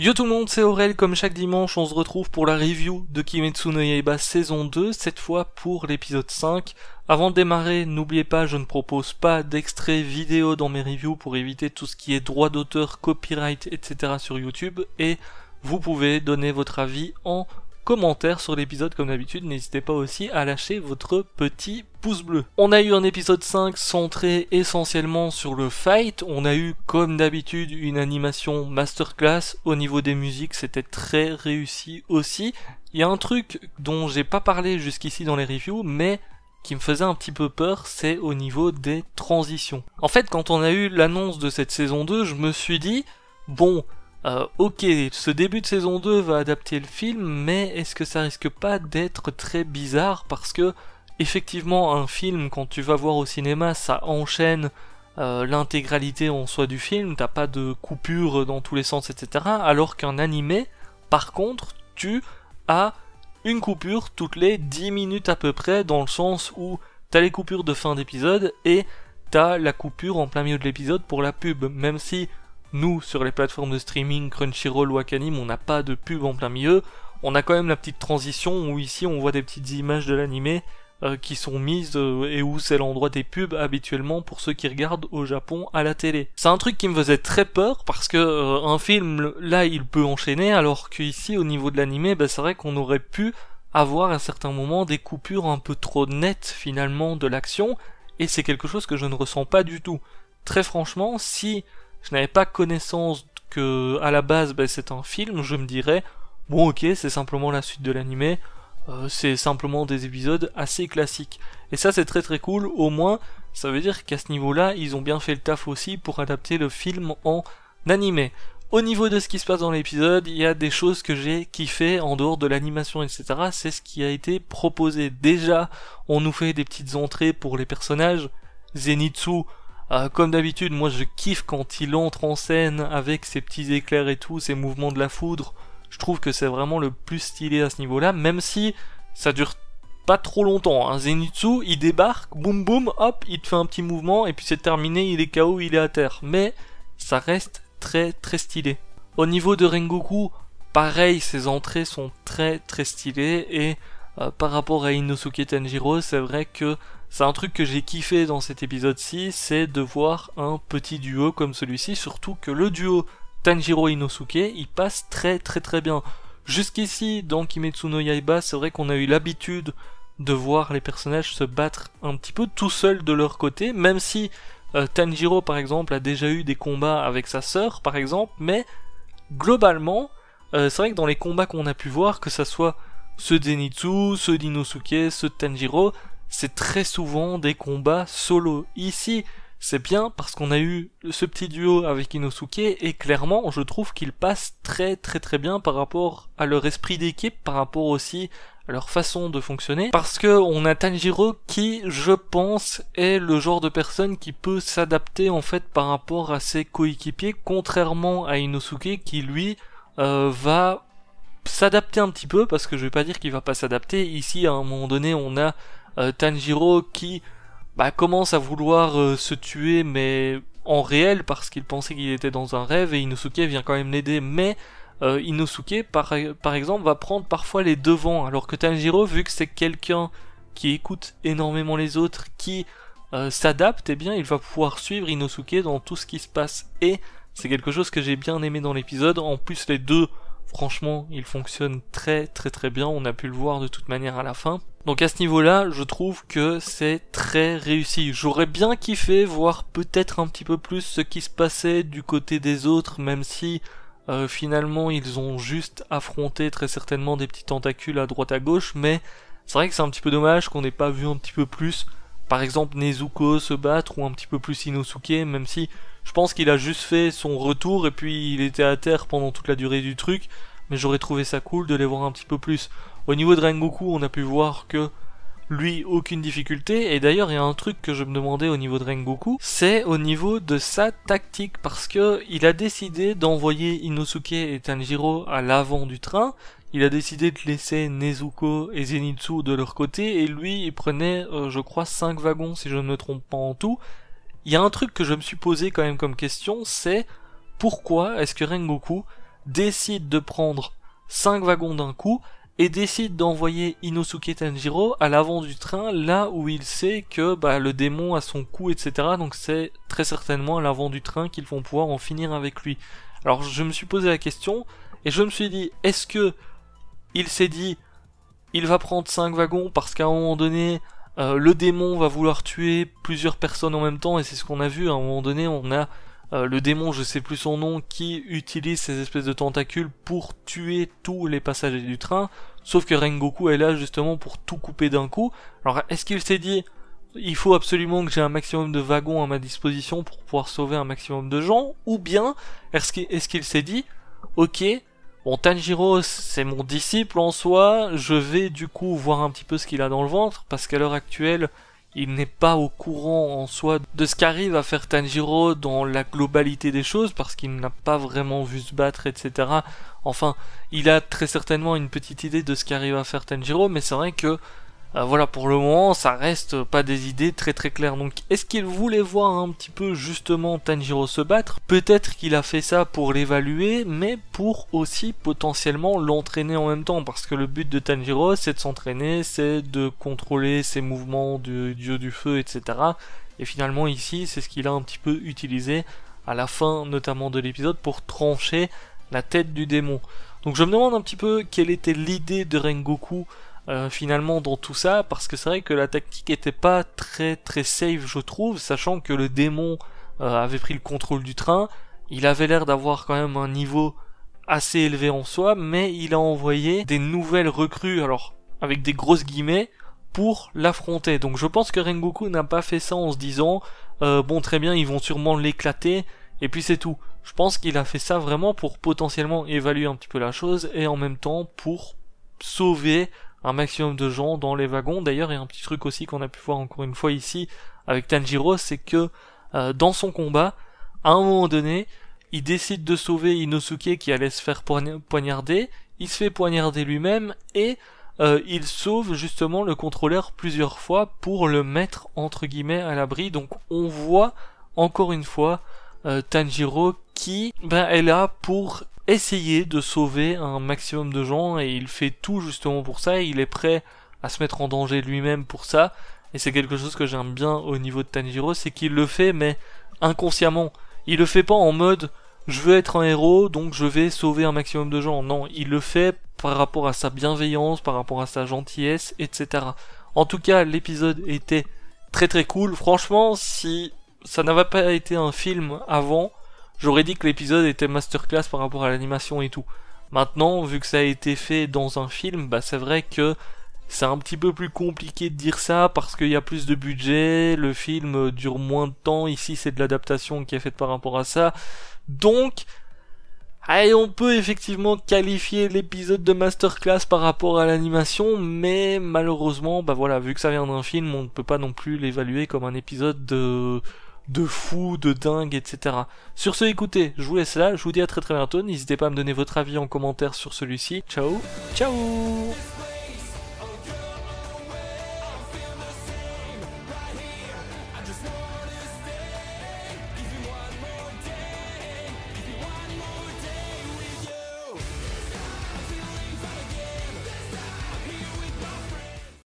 Yo tout le monde, c'est Aurel, comme chaque dimanche on se retrouve pour la review de Kimetsu no Yaiba saison 2, cette fois pour l'épisode 5. Avant de démarrer, n'oubliez pas, je ne propose pas d'extrait vidéo dans mes reviews pour éviter tout ce qui est droit d'auteur, copyright, etc. sur YouTube, et vous pouvez donner votre avis en commentaire sur l'épisode comme d'habitude, n'hésitez pas aussi à lâcher votre petit on a eu un épisode 5 centré essentiellement sur le fight. On a eu, comme d'habitude, une animation masterclass. Au niveau des musiques, c'était très réussi aussi. Il y a un truc dont j'ai pas parlé jusqu'ici dans les reviews, mais qui me faisait un petit peu peur, c'est au niveau des transitions. En fait, quand on a eu l'annonce de cette saison 2, je me suis dit, bon, euh, ok, ce début de saison 2 va adapter le film, mais est-ce que ça risque pas d'être très bizarre parce que effectivement, un film, quand tu vas voir au cinéma, ça enchaîne euh, l'intégralité en soi du film, t'as pas de coupure dans tous les sens, etc. Alors qu'un animé, par contre, tu as une coupure toutes les 10 minutes à peu près, dans le sens où t'as les coupures de fin d'épisode et t'as la coupure en plein milieu de l'épisode pour la pub, même si nous, sur les plateformes de streaming, Crunchyroll ou Akanim, on n'a pas de pub en plein milieu, on a quand même la petite transition où ici on voit des petites images de l'animé euh, qui sont mises euh, et où c'est l'endroit des pubs habituellement pour ceux qui regardent au Japon à la télé. C'est un truc qui me faisait très peur parce que euh, un film là il peut enchaîner alors qu'ici au niveau de l'animé bah, c'est vrai qu'on aurait pu avoir à certains moments des coupures un peu trop nettes finalement de l'action et c'est quelque chose que je ne ressens pas du tout. Très franchement, si je n'avais pas connaissance que à la base bah, c'est un film, je me dirais bon ok c'est simplement la suite de l'animé euh, c'est simplement des épisodes assez classiques. Et ça c'est très très cool, au moins ça veut dire qu'à ce niveau-là, ils ont bien fait le taf aussi pour adapter le film en animé. Au niveau de ce qui se passe dans l'épisode, il y a des choses que j'ai kiffé en dehors de l'animation, etc. C'est ce qui a été proposé. Déjà, on nous fait des petites entrées pour les personnages. Zenitsu, euh, comme d'habitude, moi je kiffe quand il entre en scène avec ses petits éclairs et tout, ses mouvements de la foudre je trouve que c'est vraiment le plus stylé à ce niveau-là, même si ça dure pas trop longtemps. un hein. Zenitsu, il débarque, boum boum, hop, il te fait un petit mouvement, et puis c'est terminé, il est KO, il est à terre. Mais ça reste très très stylé. Au niveau de Rengoku, pareil, ses entrées sont très très stylées, et euh, par rapport à Inosuke Tenjiro, c'est vrai que c'est un truc que j'ai kiffé dans cet épisode-ci, c'est de voir un petit duo comme celui-ci, surtout que le duo Tanjiro Inosuke, il passe très très très bien. Jusqu'ici, dans Kimetsu no Yaiba, c'est vrai qu'on a eu l'habitude de voir les personnages se battre un petit peu tout seuls de leur côté, même si euh, Tanjiro par exemple a déjà eu des combats avec sa sœur par exemple, mais globalement, euh, c'est vrai que dans les combats qu'on a pu voir, que ce soit ceux d'Enitsu, ceux d'Inosuke, ceux de Tanjiro, c'est très souvent des combats solo. Ici, c'est bien parce qu'on a eu ce petit duo avec Inosuke et clairement je trouve qu'ils passent très très très bien par rapport à leur esprit d'équipe, par rapport aussi à leur façon de fonctionner parce que on a Tanjiro qui je pense est le genre de personne qui peut s'adapter en fait par rapport à ses coéquipiers contrairement à Inosuke qui lui euh, va s'adapter un petit peu parce que je vais pas dire qu'il va pas s'adapter ici à un moment donné on a euh, Tanjiro qui bah, commence à vouloir euh, se tuer, mais en réel, parce qu'il pensait qu'il était dans un rêve, et Inosuke vient quand même l'aider, mais euh, Inosuke, par, par exemple, va prendre parfois les devants, alors que Tanjiro, vu que c'est quelqu'un qui écoute énormément les autres, qui euh, s'adapte, et eh bien, il va pouvoir suivre Inosuke dans tout ce qui se passe, et c'est quelque chose que j'ai bien aimé dans l'épisode, en plus les deux Franchement, il fonctionne très très très bien, on a pu le voir de toute manière à la fin. Donc à ce niveau-là, je trouve que c'est très réussi. J'aurais bien kiffé voir peut-être un petit peu plus ce qui se passait du côté des autres, même si euh, finalement ils ont juste affronté très certainement des petits tentacules à droite à gauche, mais c'est vrai que c'est un petit peu dommage qu'on n'ait pas vu un petit peu plus, par exemple Nezuko se battre ou un petit peu plus Inosuke, même si je pense qu'il a juste fait son retour et puis il était à terre pendant toute la durée du truc. Mais j'aurais trouvé ça cool de les voir un petit peu plus. Au niveau de Rengoku, on a pu voir que lui, aucune difficulté. Et d'ailleurs, il y a un truc que je me demandais au niveau de Rengoku, c'est au niveau de sa tactique. Parce que il a décidé d'envoyer Inosuke et Tanjiro à l'avant du train. Il a décidé de laisser Nezuko et Zenitsu de leur côté. Et lui, il prenait, euh, je crois, 5 wagons, si je ne me trompe pas en tout il y a un truc que je me suis posé quand même comme question, c'est pourquoi est-ce que Rengoku décide de prendre 5 wagons d'un coup et décide d'envoyer Inosuke Tanjiro à l'avant du train là où il sait que bah, le démon a son coup, etc. Donc c'est très certainement à l'avant du train qu'ils vont pouvoir en finir avec lui. Alors je me suis posé la question et je me suis dit est-ce que il s'est dit il va prendre 5 wagons parce qu'à un moment donné euh, le démon va vouloir tuer plusieurs personnes en même temps, et c'est ce qu'on a vu, à un moment donné, on a euh, le démon, je sais plus son nom, qui utilise ces espèces de tentacules pour tuer tous les passagers du train, sauf que Rengoku est là justement pour tout couper d'un coup. Alors est-ce qu'il s'est dit il faut absolument que j'ai un maximum de wagons à ma disposition pour pouvoir sauver un maximum de gens, ou bien est-ce qu'il s'est dit ok Bon, Tanjiro, c'est mon disciple en soi. Je vais du coup voir un petit peu ce qu'il a dans le ventre, parce qu'à l'heure actuelle, il n'est pas au courant en soi de ce qu'arrive à faire Tanjiro dans la globalité des choses, parce qu'il n'a pas vraiment vu se battre, etc. Enfin, il a très certainement une petite idée de ce qu'arrive à faire Tanjiro, mais c'est vrai que euh, voilà, pour le moment, ça reste pas des idées très très claires. Donc, est-ce qu'il voulait voir un petit peu justement Tanjiro se battre Peut-être qu'il a fait ça pour l'évaluer, mais pour aussi potentiellement l'entraîner en même temps. Parce que le but de Tanjiro, c'est de s'entraîner, c'est de contrôler ses mouvements du dieu du feu, etc. Et finalement, ici, c'est ce qu'il a un petit peu utilisé à la fin notamment de l'épisode pour trancher la tête du démon. Donc je me demande un petit peu quelle était l'idée de Rengoku euh, finalement dans tout ça parce que c'est vrai que la tactique était pas très très safe je trouve sachant que le démon euh, avait pris le contrôle du train il avait l'air d'avoir quand même un niveau assez élevé en soi mais il a envoyé des nouvelles recrues alors avec des grosses guillemets pour l'affronter donc je pense que Rengoku n'a pas fait ça en se disant euh, bon très bien ils vont sûrement l'éclater et puis c'est tout je pense qu'il a fait ça vraiment pour potentiellement évaluer un petit peu la chose et en même temps pour sauver un maximum de gens dans les wagons. D'ailleurs, il y a un petit truc aussi qu'on a pu voir encore une fois ici avec Tanjiro, c'est que euh, dans son combat, à un moment donné, il décide de sauver Inosuke qui allait se faire poignarder, il se fait poignarder lui-même et euh, il sauve justement le contrôleur plusieurs fois pour le mettre entre guillemets à l'abri. Donc on voit encore une fois euh, Tanjiro qui ben, est là pour essayer de sauver un maximum de gens et il fait tout justement pour ça et il est prêt à se mettre en danger lui-même pour ça et c'est quelque chose que j'aime bien au niveau de Tanjiro c'est qu'il le fait mais inconsciemment il le fait pas en mode je veux être un héros donc je vais sauver un maximum de gens non il le fait par rapport à sa bienveillance par rapport à sa gentillesse etc en tout cas l'épisode était très très cool franchement si ça n'avait pas été un film avant j'aurais dit que l'épisode était masterclass par rapport à l'animation et tout. Maintenant, vu que ça a été fait dans un film, bah c'est vrai que c'est un petit peu plus compliqué de dire ça parce qu'il y a plus de budget, le film dure moins de temps, ici c'est de l'adaptation qui est faite par rapport à ça. Donc, allez, on peut effectivement qualifier l'épisode de masterclass par rapport à l'animation, mais malheureusement, bah voilà, vu que ça vient d'un film, on ne peut pas non plus l'évaluer comme un épisode de de fou, de dingue, etc. Sur ce, écoutez, je vous laisse là, je vous dis à très très bientôt, n'hésitez pas à me donner votre avis en commentaire sur celui-ci. Ciao, ciao